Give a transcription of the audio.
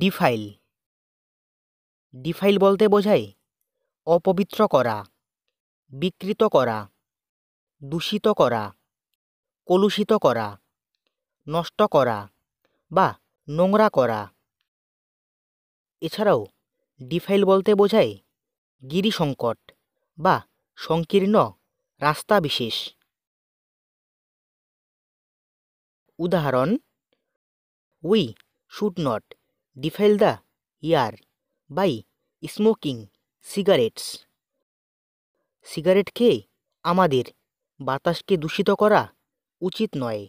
ডিফাইল ডিফাইল বলতে বোঝায় অপবিত্র করা বিকৃত করা দূষিত করা কলুষিত করা নষ্ট করা বা নোংরা করা এছাড়াও ডিফাইল বলতে বোঝায় সংকট বা সংকীর্ণ রাস্তা বিশেষ উদাহরণ we should not defile the air by smoking cigarettes cigarette খেয়ে আমাদের বাতাসকে দূষিত করা উচিত নয়